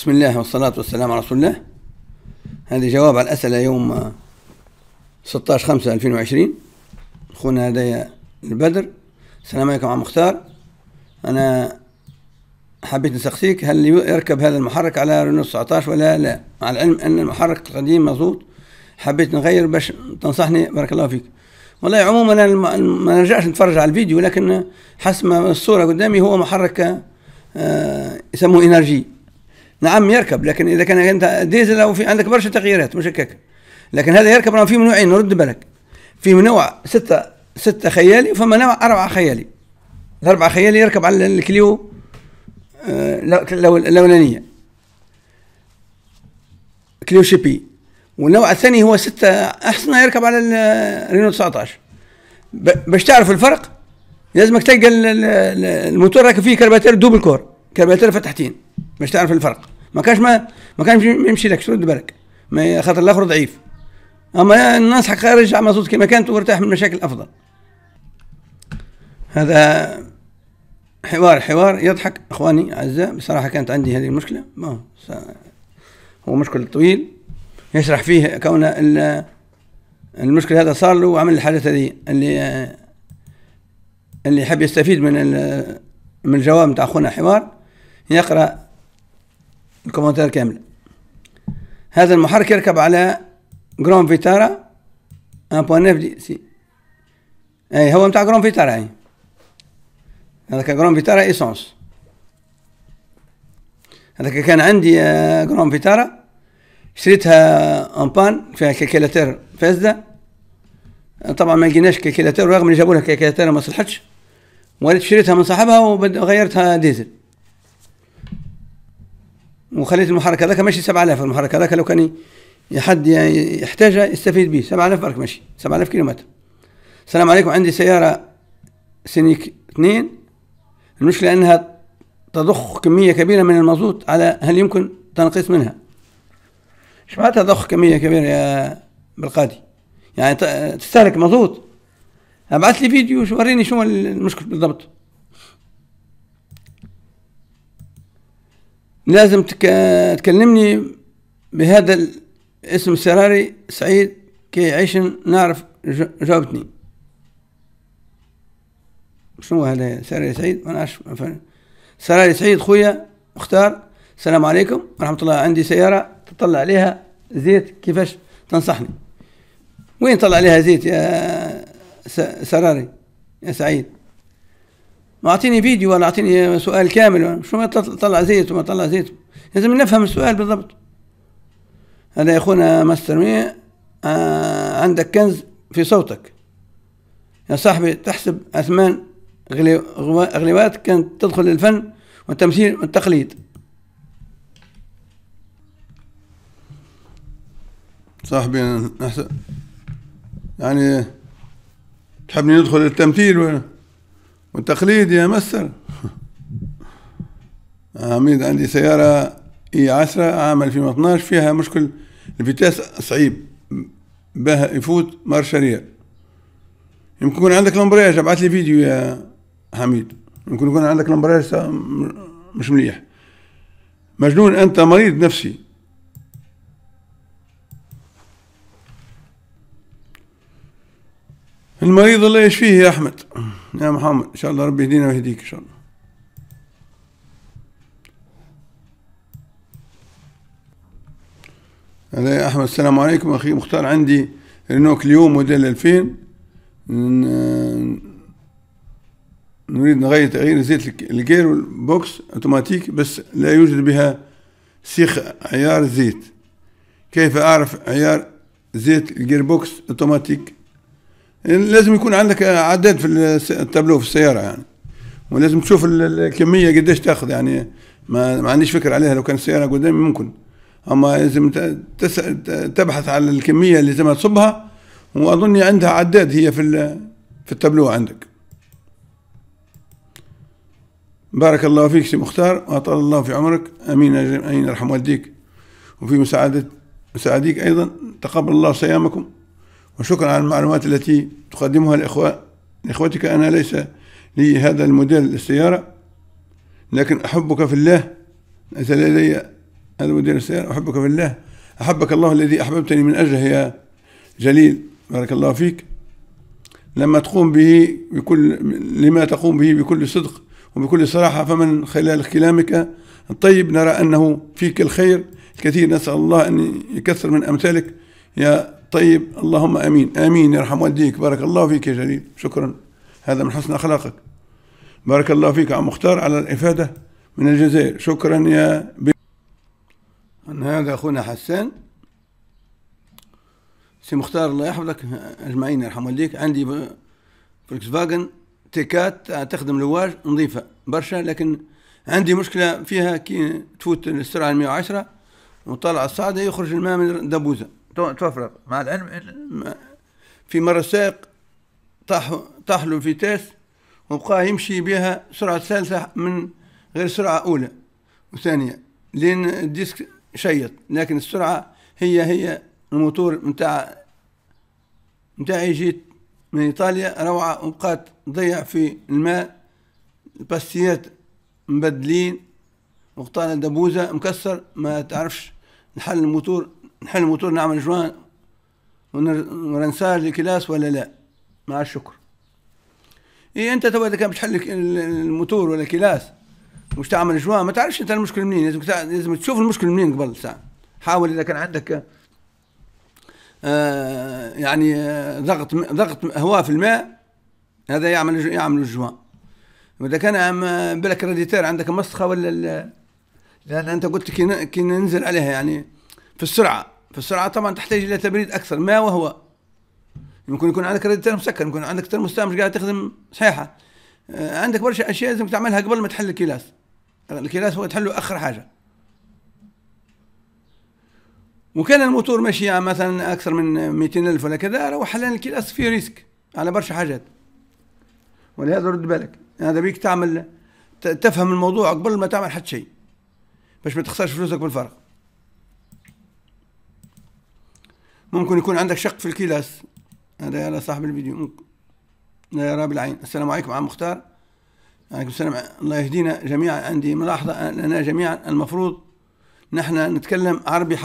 بسم الله والصلاة والسلام على رسول الله هذه جواب على الأسئلة يوم 16 5 2020 أخونا هدايا البدر السلام عليكم عم مختار أنا حبيت نسقسيك هل يركب هذا المحرك على رينو 19 ولا لا مع العلم أن المحرك القديم مزبوط حبيت نغير باش تنصحني بارك الله فيك والله عموما انا ما نرجعش نتفرج على الفيديو لكن حسب الصوره قدامي هو محرك آه، يسموه انرجي نعم يركب لكن اذا كان انت ديزل او في عندك برشا تغييرات مش هكاك لكن هذا يركب راه فيه نوعين رد بالك في نوع ستة ستة خيالي وفما نوع أربعة خيالي الأربعة خيالي يركب على الكليو آه، الأولانية كليو شيبي والنوع الثاني هو ستة أحسن يركب على الرينو 19 باش تعرف الفرق لازمك تلقى الموتور راكب فيه كرباتير دوبل كور كرباتير فتحتين باش تعرف الفرق ما كانش ما, ما كانش يمشي لك شرد بالك ما خاطر الاخر ضعيف اما ننصحك خارج مازوت كما كانت وارتاح من مشاكل افضل هذا حوار حوار يضحك اخواني اعزاء بصراحه كانت عندي هذه المشكله ما هو مشكل طويل يشرح فيه كون المشكل هذا صار له وعمل الحادثه هذه اللي اللي يحب يستفيد من من الجواب نتاع اخونا حوار يقرا الكمبيوتر كامل هذا المحرك يركب على جرون فيتارا 1.9 دي سي اي هو متاع جرون فيتارا اي هذاك جرون فيتارا ايسونس هذاك كان عندي جرون آه، فيتارا شريتها امبان فيها كالكيلاتير فاسدة طبعا ما لقيناش كالكيلاتير رغم اللي جابوا لها كالكيلاتير ما صلحتش وليت شريتها من صاحبها وغيرتها ديزل وخليت المحرك هذاك ماشي 7000 المحرك هذاك لو كان حد يحتاجه يستفيد به 7000 برك ماشي 7000 كيلومتر السلام عليكم عندي سيارة سينيك 2 المشكلة أنها تضخ كمية كبيرة من المازوت على هل يمكن تنقيص منها ايش معناتها تضخ كمية كبيرة يا بالقادي يعني تستهلك مازوت ابعث لي فيديو وريني شو المشكل بالضبط لازم تك... تكلمني بهذا الاسم سراري سعيد كي عيش نعرف جاوبتني شنو هذا سراري سعيد ما نعرفش سراري سعيد خويا مختار السلام عليكم ورحمة الله عندي سيارة تطلع عليها زيت كيفاش تنصحني وين طلع عليها زيت يا سراري يا سعيد اعطيني فيديو ولا اعطيني سؤال كامل شو ما طلع زيت وما طلع زيت لازم نفهم السؤال بالضبط هذا يا اخونا ماستر مي آه عندك كنز في صوتك يا صاحبي تحسب اثمان غلوات كانت تدخل للفن والتمثيل والتقليد صاحبي نحسب يعني تحبني ندخل التمثيل ولا وتقليدي امثل عميد عندي سياره اي عشرة عام 2012 فيها مشكل الفيتاس صعيب باه يفوت مارش يمكن يكون عندك لومبرياج ابعث لي فيديو يا حميد يمكن يكون عندك لومبرياج مش مليح مجنون انت مريض نفسي المريض الله يشفيه يا أحمد يا محمد إن شاء الله ربي يهدينا ويهديك إن شاء الله هذا يا أحمد السلام عليكم أخي مختار عندي رينوك اليوم موديل 2000 نريد نغير تغيير زيت الجير والبوكس اوتوماتيك بس لا يوجد بها سيخ عيار زيت كيف اعرف عيار زيت الجير بوكس اوتوماتيك لازم يكون عندك عداد في التابلو في السياره يعني ولازم تشوف الكميه قديش تاخذ يعني ما, ما عنديش فكره عليها لو كان السياره قدامي ممكن اما لازم تبحث على الكميه اللي لازم تصبها واظن عندها عداد هي في في التابلو عندك بارك الله فيك سي مختار واطال الله في عمرك امين أمين يرحم والديك وفي مساعده مساعديك ايضا تقبل الله صيامكم وشكرا على المعلومات التي تقدمها الإخوة لإخوتك أنا ليس لي هذا الموديل للسيارة لكن أحبك في الله ليس لدي هذا موديل السيارة أحبك في الله أحبك الله الذي أحببتني من أجله يا جليل بارك الله فيك لما تقوم به بكل لما تقوم به بكل صدق وبكل صراحة فمن خلال كلامك الطيب نرى أنه فيك الخير الكثير نسأل الله أن يكثر من أمثالك يا طيب اللهم امين امين يرحم والديك بارك الله فيك يا جليل شكرا هذا من حسن اخلاقك بارك الله فيك عم مختار على الافاده من الجزائر شكرا يا بي عن هذا اخونا حسان سي مختار الله يحفظك اجمعين يرحم والديك عندي فولكس فاجن تيكات تخدم لواج نظيفه برشا لكن عندي مشكله فيها كي تفوت السرعه 110 وطلع الصعده يخرج الماء من الدبوزه تفرق مع العلم في مرة سائق طاح طاح له الفيتاس وبقى يمشي بها سرعة ثالثة من غير سرعة أولى وثانية لين الديسك شيط لكن السرعة هي هي الموتور نتاع نتاعي جيت من إيطاليا روعة وبقات ضيع في الماء الباستيات مبدلين وقطعنا دبوزه مكسر ما تعرفش نحل الموتور نحل الموتور نعمل جوان ونرنسار الكلاس ولا لا مع الشكر اي انت تو اذا كان بتحل الموتور ولا كلاس مش تعمل جوان ما تعرفش انت المشكل منين لازم لازم تشوف المشكل منين قبل ساعه حاول اذا كان عندك آه يعني آه ضغط ضغط هواء في الماء هذا يعمل يعمل الجوان واذا كان بالك راديتير عندك مسخه ولا لان انت قلت كي ننزل عليها يعني في السرعه في السرعه طبعا تحتاج الى تبريد اكثر ما وهو يمكن يكون عندك راديتر مسكر يمكن عندك ترموستات مش قاعد تخدم صحيحه آه، عندك برشا اشياء لازم تعملها قبل ما تحل الكلاس الكلاس هو تحله اخر حاجه وكان الموتور ماشي يعني مثلا اكثر من 200 الف ولا كذا راهو حلان الكلاس فيه ريسك على برشا حاجات ولهذا رد بالك هذا بيك تعمل تفهم الموضوع قبل ما تعمل حتى شيء باش ما تخسرش فلوسك بالفرق ممكن يكون عندك شق في الكلاس هذا يا صاحب الفيديو ممكن يا رب العين السلام عليكم عم مختار عليكم السلام الله يهدينا جميعا عندي ملاحظة لنا جميعا المفروض نحن نتكلم عربي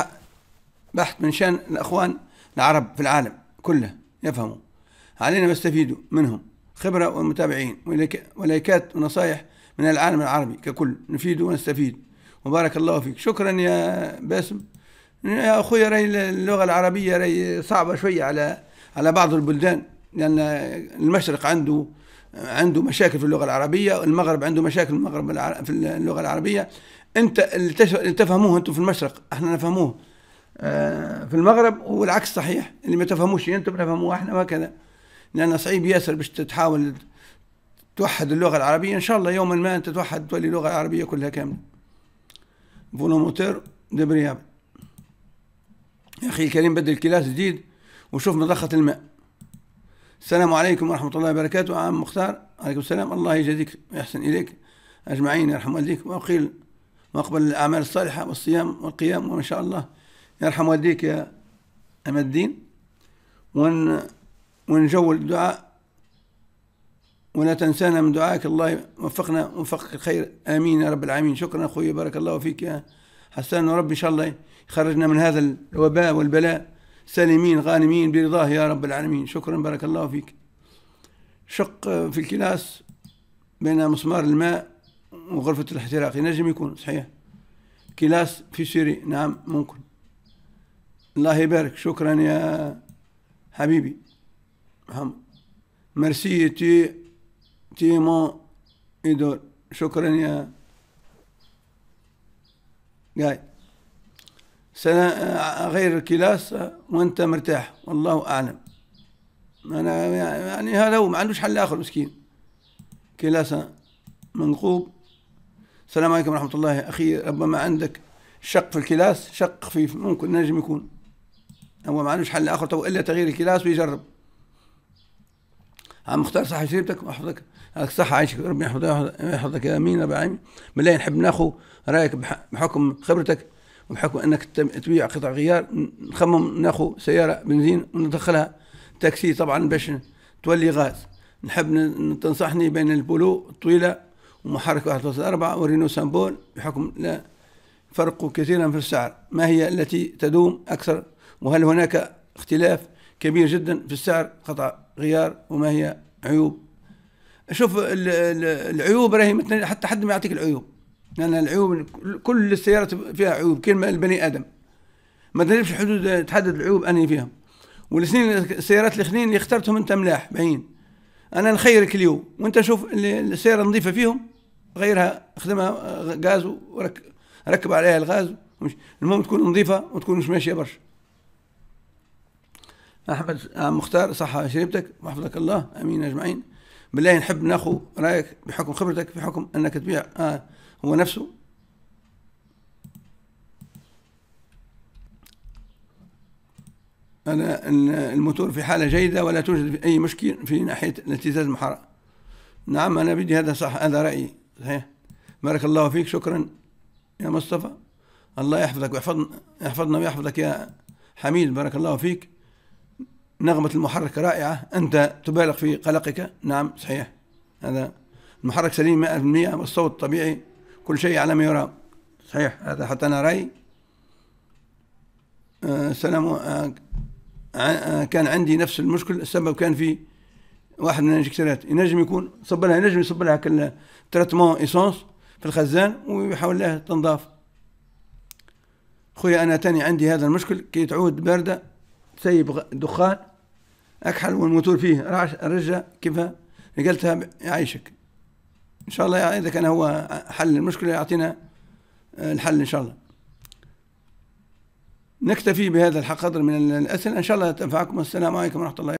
بحت من شأن الأخوان العرب في العالم كله يفهموا علينا نستفيدوا منهم خبرة والمتابعين ولايكات ونصائح من العالم العربي ككل نفيد ونستفيد وبارك الله فيك شكرا يا باسم يا اخويا راي اللغه العربيه راي صعبه شويه على على بعض البلدان لان المشرق عنده عنده مشاكل في اللغه العربيه والمغرب عنده مشاكل في المغرب في اللغه العربيه انت اللي تفهموه انتم في المشرق احنا نفهموه آه، في المغرب والعكس صحيح اللي ما تفهموش انتم بنفهموه احنا وهكذا لان صعيب ياسر باش تحاول توحد اللغه العربيه ان شاء الله يوما ما انت توحد تولي اللغه العربيه كلها كامله فولوموتير دبريابل يا اخي الكريم بدل كلاس جديد وشوف مضخه الماء السلام عليكم ورحمه الله وبركاته عام مختار عليكم السلام الله يجزيك ويحسن اليك اجمعين يرحم والديك واقيل واقبل الاعمال الصالحه والصيام والقيام وما شاء الله يرحم والديك يا أم الدين ون ونجو الدعاء ولا تنسانا من دعائك الله يوفقنا وفقك الخير امين يا رب العالمين شكرا اخوي بارك الله فيك يا حتى أن رب إن شاء الله يخرجنا من هذا الوباء والبلاء سالمين غانمين برضاه يا رب العالمين شكرا بارك الله فيك شق في الكلاس بين مسمار الماء وغرفة الاحتراق ينجم يكون صحيح كلاس في سيري نعم ممكن الله يبارك شكرا يا حبيبي محمد ميرسي تي تيمون ايدول شكرا يا قال سنة آه، غير الكلاس آه، وأنت مرتاح والله أعلم أنا يعني هذا هو ما عندوش حل آخر مسكين كلاس منقوب السلام عليكم ورحمة الله أخي ربما عندك شق في الكلاس شق خفيف ممكن نجم يكون هو ما عندوش حل آخر تو إلا تغيير الكلاس ويجرب عم مختار صح شريبتك ويحفظك صح عايشك ربي يحفظك يحفظك امين رب العالمين بالله نحب ناخذ رايك بحكم خبرتك وبحكم انك تبيع قطع غيار نخمم ناخذ سياره بنزين وندخلها تاكسي طبعا باش تولي غاز نحب تنصحني بين البولو الطويله ومحرك 1.4 ورينو سامبول بحكم لا فرق كثيرا في السعر ما هي التي تدوم اكثر وهل هناك اختلاف كبير جدا في السعر قطع غيار وما هي عيوب شوف العيوب راهي حتى حد ما يعطيك العيوب لان يعني العيوب كل السيارات فيها عيوب كلمه البني ادم ما تعرفش حدود تحدد العيوب اني فيهم والسنين السيارات الاخرين اللي اخترتهم انت ملاح باين انا نخيرك اليوم وانت شوف السياره نظيفه فيهم غيرها خدمها آه، غاز وركب عليها الغاز المهم تكون نظيفه وتكون مش ماشيه برشا احمد آه، مختار صح شريبتك وحفظك الله امين اجمعين بالله نحب ناخذ رايك بحكم خبرتك بحكم انك تبيع آه هو نفسه أنا الموتور في حالة جيدة ولا توجد أي مشكل في ناحية الاهتزاز المحرك نعم أنا بدي هذا صح هذا رأيي صحيح بارك الله فيك شكرا يا مصطفى الله يحفظك ويحفظنا يحفظنا ويحفظك يا حميد بارك الله فيك نغمة المحرك رائعة أنت تبالغ في قلقك نعم صحيح هذا المحرك سليم 100% والصوت طبيعي كل شيء على ما يرام صحيح هذا حتى أنا رأيي آه آه آه كان عندي نفس المشكل السبب كان في واحد من الانجكترات ينجم يكون صب لها ينجم يصب لها كل تراتمون ايسونس في الخزان ويحاول لها تنضاف خويا انا تاني عندي هذا المشكل كي تعود بارده تسيب دخان اكحل والموتور فيه رجع كيفها نقلتها يعيشك ان شاء الله اذا كان هو حل المشكله يعطينا آه، الحل ان شاء الله نكتفي بهذا قدر من الاسئله ان شاء الله تنفعكم والسلام عليكم ورحمه الله